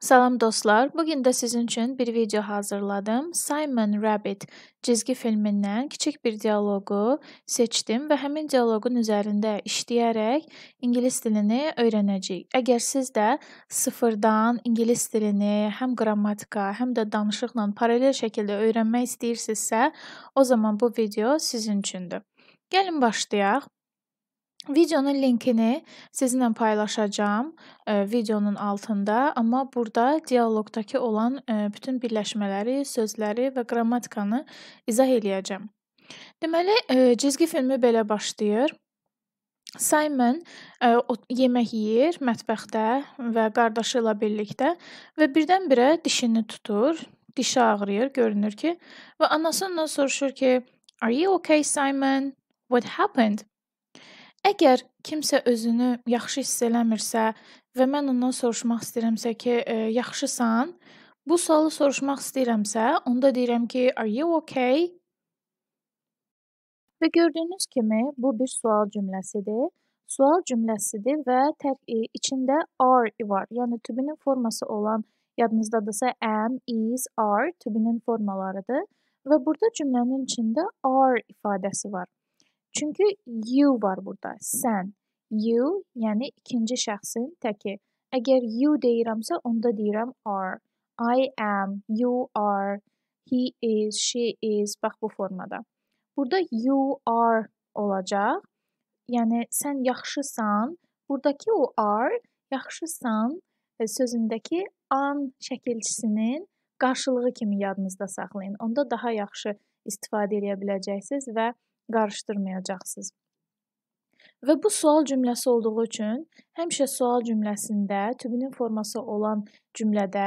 Salam dostlar, bugün də sizin üçün bir video hazırladım. Simon Rabbit cizgi filmindən kiçik bir dialoqu seçdim və həmin dialoqun üzərində işləyərək ingilis dilini öyrənəcəyik. Əgər siz də sıfırdan ingilis dilini həm qrammatika, həm də danışıqla paralel şəkildə öyrənmək istəyirsinizsə, o zaman bu video sizin üçündür. Gəlin başlayaq. Videonun linkini sizinlə paylaşacağam e, videonun altında, amma burada dialoqdakı olan e, bütün birləşmələri, sözləri və qrammatikanı izah eləyəcəm. Deməli, e, cizgi filmi belə başlayır. Simon ə, yemək yeyir mətbəxdə və qardaşı ilə birlikdə və birdən-birə dişini tutur. Dişi ağrıyır, görünür ki, və anasından soruşur ki, "Are you okay, Simon? What happened?" Əgər kimsə özünü yaxşı hiss eləmirsə və mən ondan soruşmaq istəyirəmsə ki, e, yaxşısan? Bu sualı soruşmaq istəyirəmsə, onda deyirəm ki, are you okay? Və gördüyünüz kimi bu bir sual cümləsidir. Sual cümləsidir və tək, e, içində are var. Yəni to-be-nin forması olan yadınızdadırsa am, is, are to-be-nin formalarıdır və burada cümlənin içində are ifadəsi var. Çünki you var burada. Sən. You, yəni ikinci şəxsin təki. Əgər you deyirəmsə, onda deyirəm are. I am, you are, he is, she is. Bax bu formada. Burada you are olacaq. Yəni sən yaxşısan. Buradakı o are yaxşısan e, sözündəki an şəkilçisinin qarşılığı kimi yadınızda saxlayın. Onda daha yaxşı istifadə edə biləcəksiniz və qarışdırmayacaqsınız. Və bu sual cümləsi olduğu üçün həmişə sual cümləsində tübünün forması olan cümlədə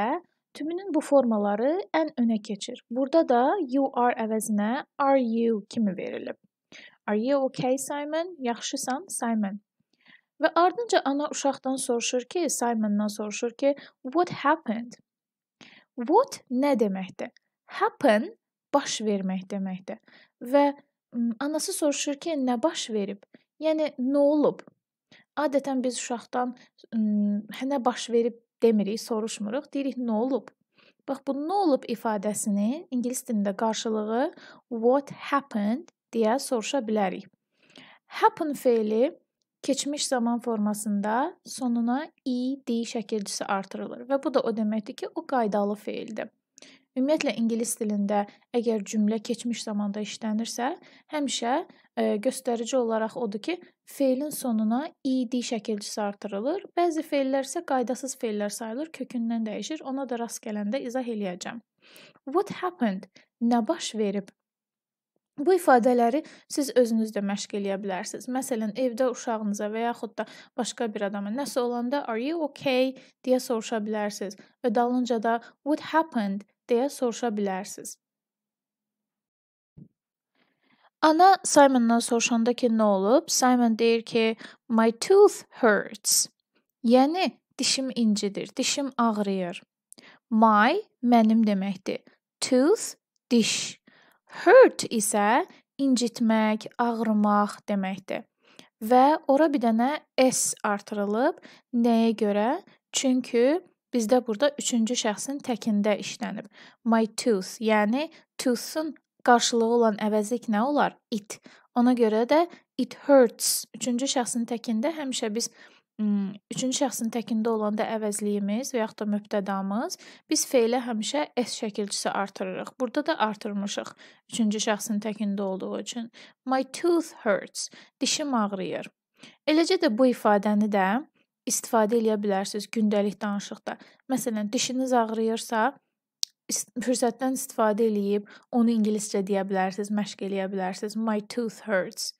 tübünün bu formaları ən önə keçir. Burada da you are əvəzinə are you kimi verilib. Are you okay Simon? Yaxşısan Simon. Və ardınca ana uşaqdan soruşur ki, Simondan soruşur ki, what happened? What nə deməkdir? Happen baş vermək deməkdir. Və Anası soruşur ki, nə baş verib? Yəni nə olub? Adətən biz uşaqdan hə, nə baş verib demirik, soruşmuruq, deyirik nə olub? Bax bu nə olub ifadəsini ingilis dilində qarşılığı what happened deyə soruşa bilərik. Happen feili keçmiş zaman formasında sonuna ed şəkilcisi artırılır və bu da o deməkdir ki, o qaydalı feildir. Ümumiyyətlə ingilis dilində əgər cümlə keçmiş zamanda işlənirsə, həmişə e, göstərici olaraq odur ki, fe'lin sonuna id şəkilçisi artırılır. Bəzi fe'llər isə qaydasız fe'llər sayılır, kökündən dəyişir. Ona da rast gələndə izah eləyəcəm. What happened? Nə baş verib? Bu ifadələri siz özünüz də məşq eləyə bilərsiniz. Məsələn, evdə uşağınıza və yaxud da başqa bir adama nəsə olanda "Are you okay?" deyə soruşa bilərsiniz və dalınca da "What happened?" deyə soruşa bilərsiniz. Ana Simondan soruşanda ki, nə olub? Simon deyir ki, "My tooth hurts." Yəni dişim incidir, dişim ağrıyır. My mənim deməkdir. Tooth diş. Hurt isə incitmək, ağrımaq deməkdir. Və ora bir dənə s artırılıb. Nəyə görə? Çünki Bizdə burada üçüncü şəxsin təkində işlənib. My tooth, yəni tooth'un qarşılığı olan əvəzlik nə olar? It. Ona görə də it hurts. Üçüncü şəxsin təkində həmişə biz üçüncü şəxsin təkində olanda əvəzliyimiz və yaxud da mübtədamız biz fe'lə həmişə s şəkilçisi artırırıq. Burada da artırmışıq üçüncü şəxsin təkində olduğu üçün. My tooth hurts. Dişim ağrıyır. Eləcə də bu ifadəni də istifadə eləyə bilərsiniz gündəlik danışıqda. Məsələn, dişiniz ağrıyırsa, fürsətdən istifadə eləyib onu ingiliscə deyə bilərsiniz, məşq eləyə bilərsiniz. My tooth hurts.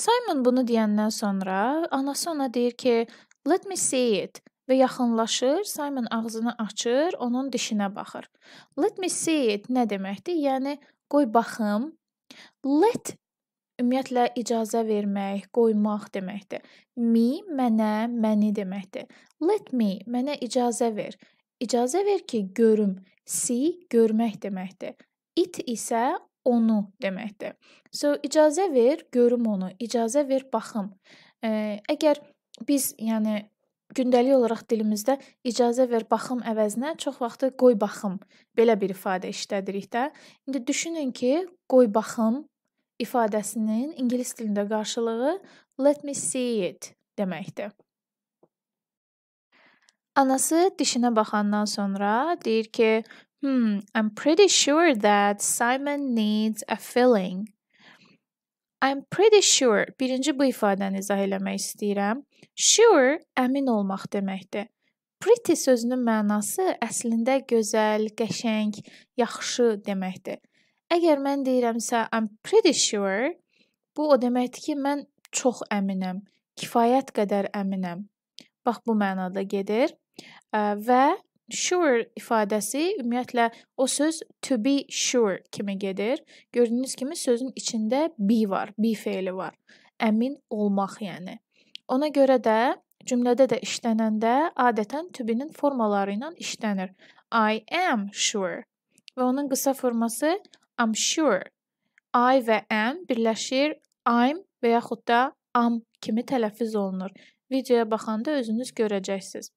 Simon bunu deyəndən sonra anası ona deyir ki, "Let me see it." və yaxınlaşır. Simon ağzını açır, onun dişinə baxır. "Let me see it" nə deməkdir? Yəni qoy baxım. "Let" ümumiyyətlə icazə vermək, qoymaq deməkdir. Me mənə, məni deməkdir. Let me mənə icazə ver. İcazə ver ki, görüm. See görmək deməkdir. It isə onu deməkdir. So icazə ver, görüm onu. İcazə ver, baxım. Ə, əgər biz, yəni gündəlik olaraq dilimizdə icazə ver baxım əvəzinə çox vaxtı qoy baxım belə bir ifadə işlədirik də. İndi düşünün ki, qoy baxım ifadəsinin ingilis dilində qarşılığı let me see it deməkdir. Anası dişinə baxandan sonra deyir ki, "Hmm, I'm pretty sure that Simon needs a filling." I'm pretty sure birinci bu ifadəni izah eləmək istəyirəm. Sure əmin olmaq deməkdir. Pretty sözünün mənası əslində gözəl, qəşəng, yaxşı deməkdir. Əgər mən deyirəmsə I'm pretty sure, bu o deməkdir ki, mən çox əminəm, kifayət qədər əminəm. Bax bu mənada gedir. Və sure ifadəsi ümumiyyətlə o söz to be sure kimi gedir. Gördüyünüz kimi sözün içində be var, be feili var. Əmin olmaq yəni. Ona görə də cümlədə də işlənəndə adətən to be-nin formaları ilə işlənir. I am sure və onun qısa forması I'm sure. I və am birləşir I'm və yaxud da am kimi tələffüz olunur. Videoya baxanda özünüz görəcəksiniz.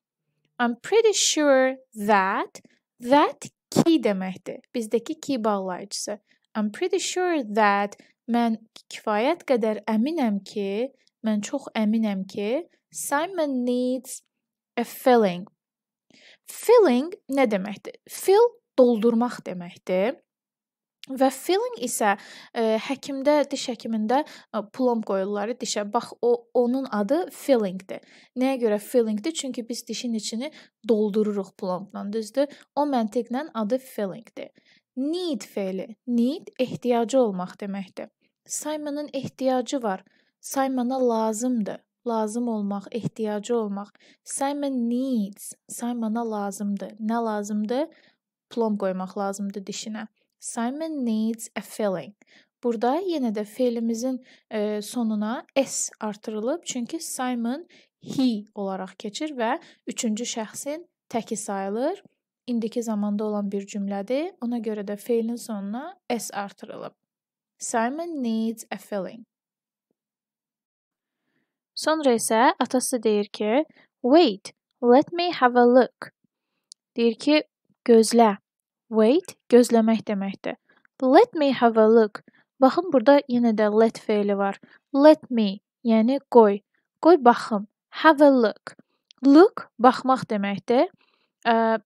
I'm pretty sure that that key deməkdir. Bizdəki key bağlayıcısı. I'm pretty sure that mən kifayət qədər əminəm ki, mən çox əminəm ki, Simon needs a filling. Filling nə deməkdir? Fill doldurmaq deməkdir. Və filling isə ə, e, həkimdə, diş həkimində ə, e, plom qoyurlar dişə. Bax o onun adı fillingdir. Nəyə görə fillingdir? Çünki biz dişin içini doldururuq plompla, düzdür? O məntiqlə adı fillingdir. Need fe'li need ehtiyacı olmaq deməkdir. Simonun ehtiyacı var. Simona lazımdır. Lazım olmaq, ehtiyacı olmaq. Simon needs. Simona lazımdır. Nə lazımdır? Plom qoymaq lazımdır dişinə. Simon needs a filling. Burada yenə də felimizin e, sonuna s artırılıb, çünki Simon he olaraq keçir və üçüncü şəxsin təki sayılır. İndiki zamanda olan bir cümlədir. Ona görə də feilin sonuna s artırılıb. Simon needs a filling. Sonra isə atası deyir ki, "Wait, let me have a look." Deyir ki, gözlə, Wait gözləmək deməkdir. Let me have a look. Baxın burada yenə də let feili var. Let me, yəni qoy. Qoy baxım. Have a look. Look baxmaq deməkdir. Ə,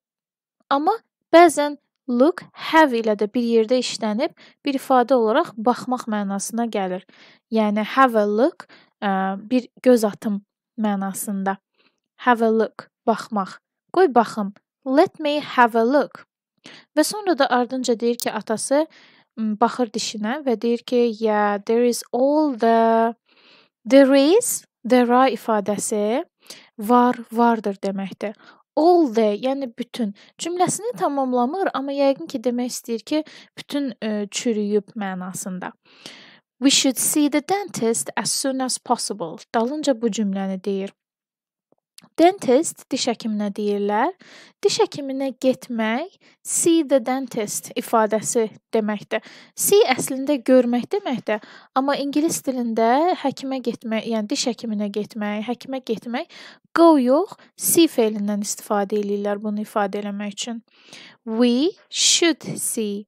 amma bəzən look have ilə də bir yerdə işlənib bir ifadə olaraq baxmaq mənasına gəlir. Yəni have a look ə, bir göz atım mənasında. Have a look baxmaq. Qoy baxım. Let me have a look. Və sonra da ardınca deyir ki, atası baxır dişinə və deyir ki, "Yeah, there is all the there is, there are ifadəsi var, vardır deməkdir. All the, yəni bütün cümləsini tamamlamır, amma yəqin ki, demək istəyir ki, bütün ə, çürüyüb mənasında. We should see the dentist as soon as possible. Dalınca bu cümləni deyir. Dentist diş həkiminə deyirlər. Diş həkiminə getmək see the dentist ifadəsi deməkdir. See əslində görmək deməkdir, amma ingilis dilində həkimə getmək, yəni diş həkiminə getmək, həkimə getmək go yox, see feilindən istifadə eləyirlər bunu ifadə eləmək üçün. We should see.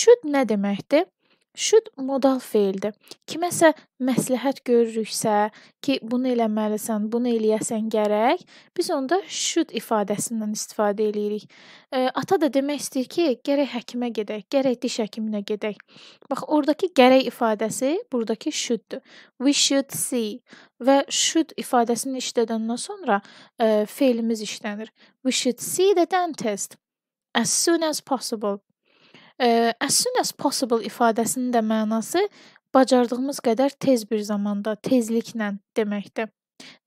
Should nə deməkdir? Should modal feildir. Kiməsə məsləhət görürüksə ki, bunu eləməlisən, bunu eləyəsən gərək, biz onda should ifadəsindən istifadə eləyirik. E, ata da demək istəyir ki, gərək həkimə gedək, gərək diş həkiminə gedək. Bax, ordakı gərək ifadəsi burdakı should-dur. We should see və should ifadəsini işlədəndən sonra e, feilimiz işlənir. We should see the dentist as soon as possible. As soon as possible ifadəsinin də mənası bacardığımız qədər tez bir zamanda, tezliklə deməkdir.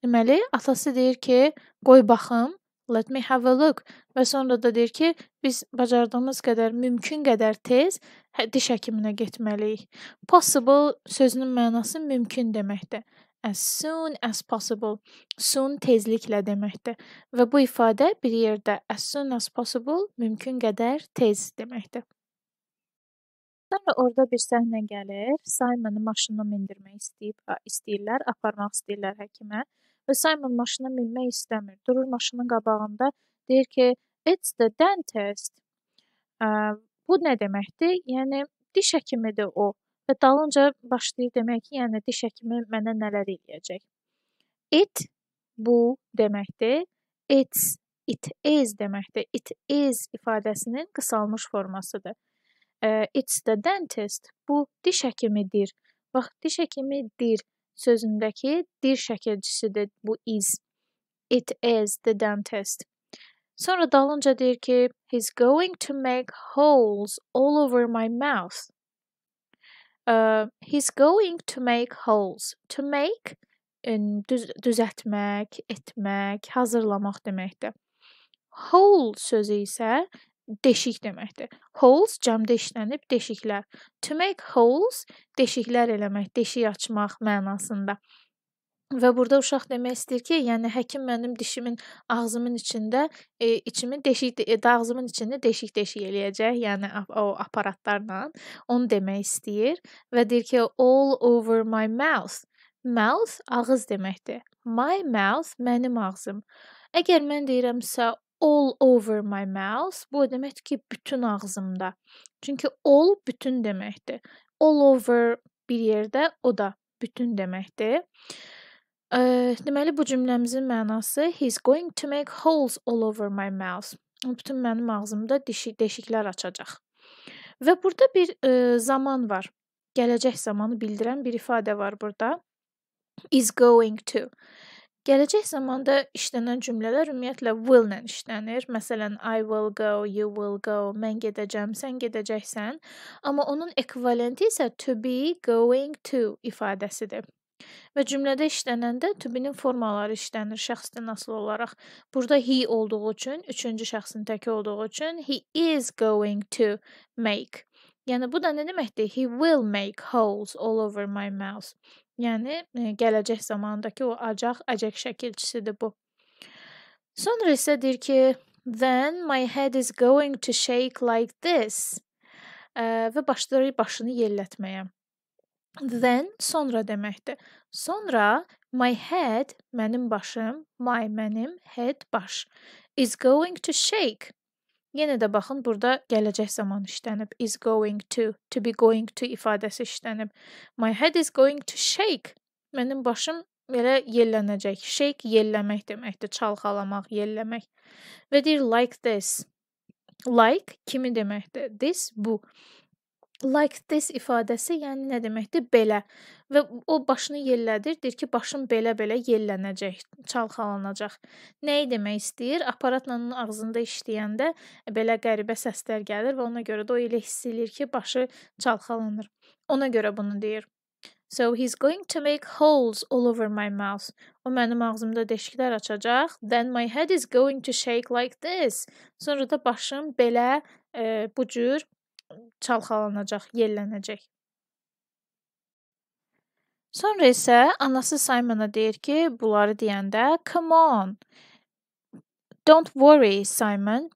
Deməli, atası deyir ki, qoy baxım, let me have a look və sonra da deyir ki, biz bacardığımız qədər mümkün qədər tez hə, diş həkiminə getməliyik. Possible sözünün mənası mümkün deməkdir. As soon as possible. Soon tezliklə deməkdir. Və bu ifadə bir yerdə as soon as possible mümkün qədər tez deməkdir. Sonra orda bir səhnə gəlir. Saymonu maşına mindirmək istəyib, istəyirlər, aparmaq istəyirlər həkimə və Saymon maşına minmək istəmir. Durur maşının qabağında, deyir ki, "It's the dentist." Ə, bu nə deməkdir? Yəni diş həkimidir o və dalınca başlayır demək ki, yəni diş həkimi mənə nələr eləyəcək. It bu deməkdir. It's it is deməkdir. It is ifadəsinin qısalmış formasıdır. It's the dentist. Bu diş həkimidir. Bax, diş həkimi dir sözündəki dir şəkilçisidir bu is. It is the dentist. Sonra dalınca deyir ki, he's going to make holes all over my mouth. Uh, he's going to make holes. To make düz düzəltmək, etmək, hazırlamaq deməkdir. Hole sözü isə deşik deməkdir. Holes cəm deşlənib deşiklər. To make holes deşiklər eləmək, deşik açmaq mənasında. Və burada uşaq demək istəyir ki, yəni həkim mənim dişimin ağzımın içində, e, içimi deşik e, ağzımın içində deşik-deşik eləyəcək, yəni o aparatlarla onu demək istəyir və deyir ki, all over my mouth. Mouth ağız deməkdir. My mouth mənim ağzım. Əgər mən deyirəmsə all over my mouth bu o deməkdir ki, bütün ağzımda. Çünki all bütün deməkdir. All over bir yerdə o da bütün deməkdir. E, deməli bu cümləmizin mənası he's going to make holes all over my mouth. Bütün mənim ağzımda dişi deşiklər açacaq. Və burada bir e, zaman var. Gələcək zamanı bildirən bir ifadə var burada. is going to. Gələcək zamanda işlənən cümlələr ümumiyyətlə will ilə işlənir. Məsələn, I will go, you will go, mən gedəcəm, sən gedəcəksən. Amma onun ekvivalenti isə to be, going to ifadəsidir. Və cümlədə işlənəndə to be-nin formaları işlənir şəxsdən asılı olaraq. Burada he olduğu üçün, üçüncü şəxsin təki olduğu üçün he is going to make Yəni bu da nə deməkdir? He will make holes all over my mouth. Yəni e, gələcək zamandakı o acaq əcək şəkilçisidir bu. Sonra isə deyir ki, then my head is going to shake like this. Ə, e, və başlayır başını yellətməyə. Then sonra deməkdir. Sonra my head mənim başım, my mənim head baş is going to shake Yenə də baxın, burada gələcək zaman işlənib. Is going to, to be going to ifadəsi işlənib. My head is going to shake. Mənim başım belə yellənəcək. Shake yelləmək deməkdir, çalxalamaq, yelləmək. Və deyir like this. Like kimi deməkdir? This bu like this ifadəsi, yəni nə deməkdir? Belə. Və o başını yellədir, deyir ki, başım belə-belə yellənəcək, çalxalanacaq. Nəyi demək istəyir? Aparatla onun ağzında işləyəndə e, belə qəribə səslər gəlir və ona görə də o elə hiss eləyir ki, başı çalxalanır. Ona görə bunu deyir. So he's going to make holes all over my mouth. O mənim ağzımda deşiklər açacaq. Then my head is going to shake like this. Sonra da başım belə e, bu cür çalxalanacaq, yellənəcək. Sonra isə anası Simona deyir ki, bunları deyəndə "Come on. Don't worry, Simon.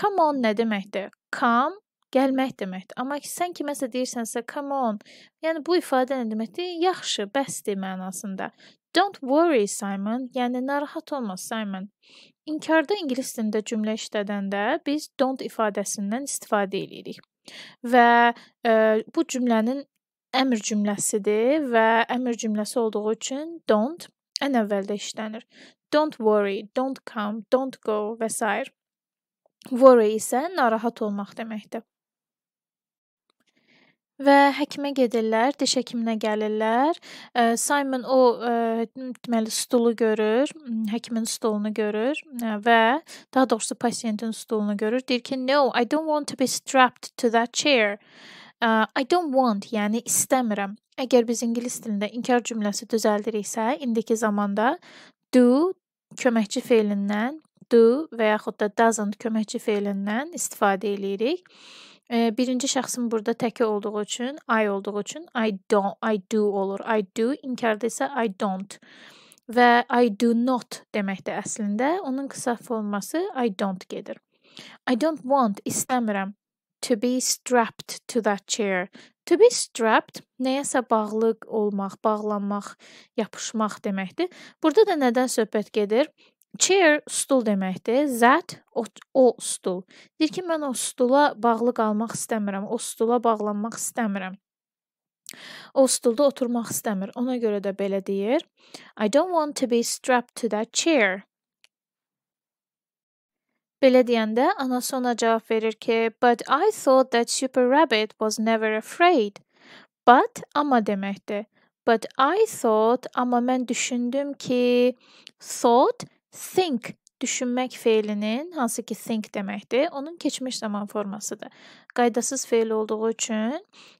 Come on" nə deməkdir? Come gəlmək deməkdir. Amma ki, sən kiməsə deyirsənsə "Come on", yəni bu ifadə nə deməkdir? Yaxşı, bəsdir mənasında. Don't worry, Simon, yəni narahat olma, Simon. İnkarda ingilis dilində cümlə işlədəndə biz don't ifadəsindən istifadə edirik. Və e, bu cümlənin əmr cümləsidir və əmr cümləsi olduğu üçün don't ən əvvəldə işlənir. Don't worry, don't come, don't go və sair. Worry isə narahat olmaq deməkdir. Və həkimə gedirlər, diş həkiminə gəlirlər. Saymon o deməli stulu görür, həkimin stolunu görür və daha doğrusu pasiyentin stolunu görür. Deyir ki, "No, I don't want to be strapped to that chair." I don't want, yəni istəmirəm. Əgər biz ingilis dilində inkar cümləsi düzəldiriksə, indiki zamanda do köməkçi feilindən do və yaxud da doesn't köməkçi feilindən istifadə eləyirik birinci şəxsin burada təki olduğu üçün, I olduğu üçün I don't, I do olur. I do, inkarda isə I don't. Və I do not deməkdir əslində. Onun qısa forması I don't gedir. I don't want, istəmirəm. To be strapped to that chair. To be strapped nəyəsə bağlı olmaq, bağlanmaq, yapışmaq deməkdir. Burada da nədən söhbət gedir? Chair stul deməkdir. That o, o stul. Deyir ki, mən o stula bağlı qalmaq istəmirəm. O stula bağlanmaq istəmirəm. O stulda oturmaq istəmir. Ona görə də belə deyir. I don't want to be strapped to that chair. Belə deyəndə anası ona cavab verir ki, "But I thought that Super Rabbit was never afraid." But amma deməkdir. But I thought, amma mən düşündüm ki, thought Think düşünmək feilinin, hansı ki think deməkdir, onun keçmiş zaman formasıdır. Qaydasız feil olduğu üçün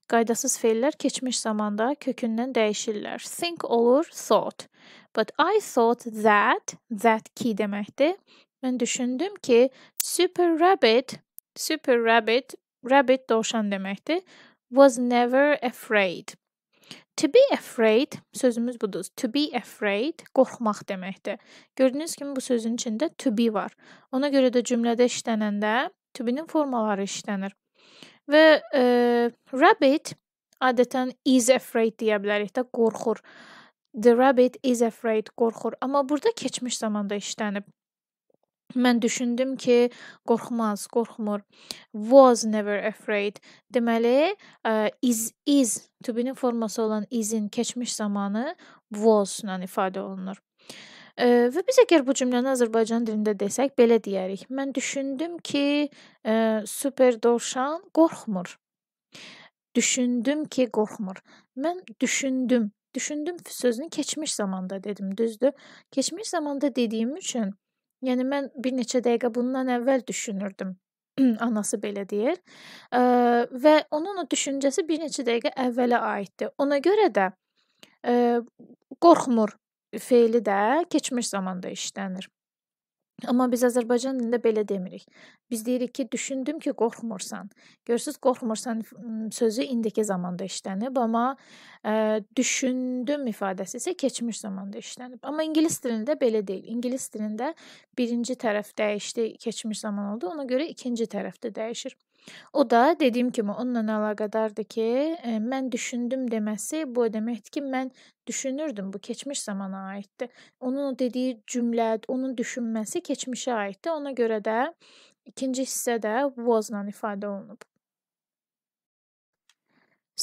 qaydasız feillər keçmiş zamanda kökündən dəyişirlər. Think olur thought. But I thought that, that ki deməkdir. Mən düşündüm ki, super rabbit, super rabbit, rabbit dovşan deməkdir. Was never afraid. To be afraid sözümüz budur. To be afraid qorxmaq deməkdir. Gördüyünüz kimi bu sözün içində to be var. Ona görə də cümlədə işlənəndə to be-nin formaları işlənir. Və e, rabbit adətən is afraid deyə bilərik də qorxur. The rabbit is afraid qorxur. Amma burada keçmiş zamanda işlənib. Mən düşündüm ki, qorxmaz, qorxmur. Was never afraid. Deməli, is is to-be-nin forması olan is-in keçmiş zamanı was-la ifadə olunur. Və biz əgər bu cümləni Azərbaycan dilində desək, belə deyərik. Mən düşündüm ki, super dovşan qorxmur. Düşündüm ki, qorxmur. Mən düşündüm. Düşündüm sözünü keçmiş zamanda dedim, düzdür? Keçmiş zamanda dediyim üçün Yəni mən bir neçə dəqiqə bundan əvvəl düşünürdüm. Anası belə deyir. E, və onun o düşüncəsi bir neçə dəqiqə əvvələ aiddir. Ona görə də e, qorxmur feili də keçmiş zamanda işlənir. Amma biz Azərbaycan dilində belə demirik. Biz deyirik ki, düşündüm ki, qorxmursan. Görürsüz, qorxmursan sözü indiki zamanda işlənib, amma ə, düşündüm ifadəsi isə keçmiş zamanda işlənib. Amma ingilis dilində belə deyil. İngilis dilində birinci tərəf dəyişdi, keçmiş zaman oldu. Ona görə ikinci tərəfdə dəyişir. O da dediyim kimi onunla əlaqədardır ki, e, mən düşündüm deməsi bu o deməkdir ki, mən düşünürdüm, bu keçmiş zamana aiddir. Onun o dediyi cümlə, onun düşünməsi keçmişə aiddir. Ona görə də ikinci hissədə was-la ifadə olunub.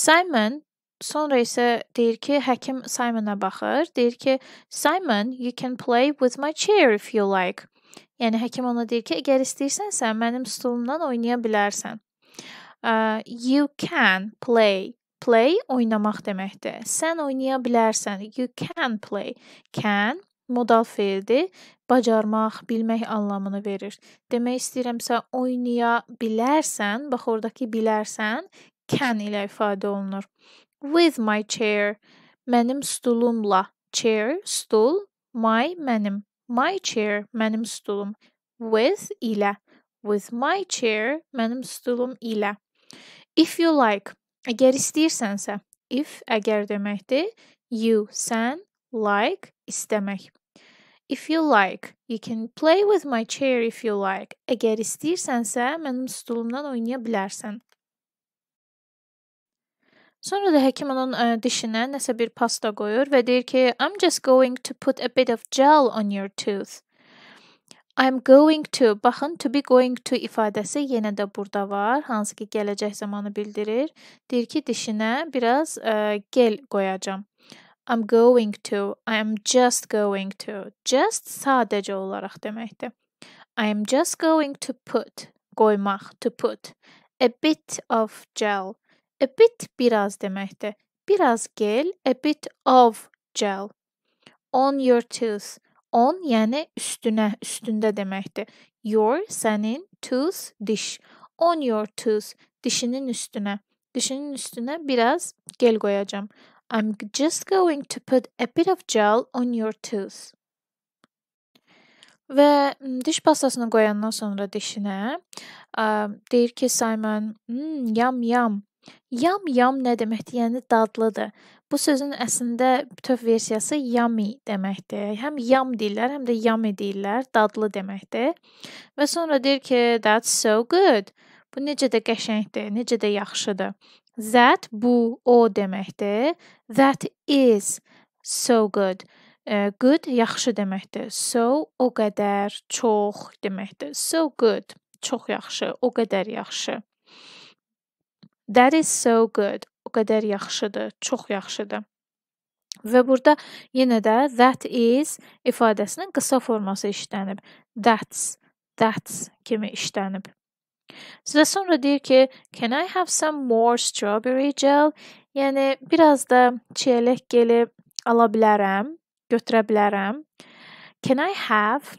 Simon Sonra isə deyir ki, həkim Simona baxır. Deyir ki, Simon, you can play with my chair if you like. Yəni həkim ona deyir ki, əgər istəyirsənsə mənim stulumdan oynaya bilərsən. Uh, you can play. Play oynamaq deməkdir. Sən oynaya bilərsən. You can play. Can modal feildir. Bacarmaq, bilmək anlamını verir. Demək istəyirəmsə oynaya bilərsən, bax ordakı bilərsən can ilə ifadə olunur. With my chair. Mənim stulumla. Chair stul, my mənim my chair mənim stulum with ilə with my chair mənim stulum ilə if you like əgər istəyirsənsə if əgər deməkdir you sən like istəmək if you like you can play with my chair if you like əgər istəyirsənsə mənim stulumdan oynaya bilərsən Sonra da həkim onun ə, dişinə nəsə bir pasta qoyur və deyir ki, I'm just going to put a bit of gel on your tooth. I'm going to, baxın, to be going to ifadəsi yenə də burada var, hansı ki, gələcək zamanı bildirir. Deyir ki, dişinə biraz ə, gel qoyacam. I'm going to, I'm just going to. Just sadəcə olaraq deməkdir. I'm just going to put, qoymaq, to put a bit of gel. A bit biraz deməkdir. Biraz gel, a bit of gel. On your tooth. On yəni üstünə, üstündə deməkdir. Your sənin, tooth diş. On your tooth dişinin üstünə. Dişinin üstünə biraz gel qoyacağam. I'm just going to put a bit of gel on your tooth. Və hmm, diş pastasını qoyandan sonra dişinə ə, deyir ki, Simon, "Yam hmm, yam, Yam-yam nə deməkdir? Yəni dadlıdır. Bu sözün əslində bütöv versiyası yummy deməkdir. Həm yam deyirlər, həm də yummy deyirlər, dadlı deməkdir. Və sonra deyir ki, that's so good. Bu necə də qəşəngdir, necə də yaxşıdır. That bu o deməkdir. That is so good. E, good yaxşı deməkdir. So o qədər, çox deməkdir. So good çox yaxşı, o qədər yaxşı. That is so good. O qədər yaxşıdır, çox yaxşıdır. Və burada yenə də that is ifadəsinin qısa forması işlənib. That's, that's kimi işlənib. Və sonra deyir ki, can I have some more strawberry gel? Yəni biraz da çiyələk geli ala bilərəm, götürə bilərəm. Can I have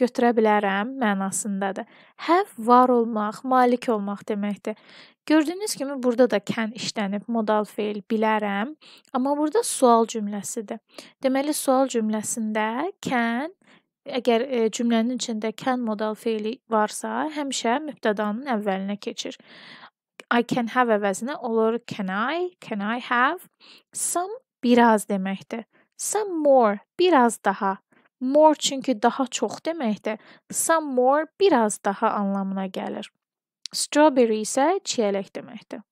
götürə bilərəm mənasındadır. Have var olmaq, malik olmaq deməkdir. Gördüyünüz kimi burada da can işlənib modal feil bilərəm, amma burada sual cümləsidir. Deməli sual cümləsində can əgər e, cümlənin içində can modal feili varsa, həmişə mübtədanın əvvəlinə keçir. I can have əvəzinə olur can I, can I have. Some biraz deməkdir. Some more, biraz daha. More çünki daha çox deməkdir. Some more biraz daha anlamına gəlir. Strawberry isə çiyələk deməkdir.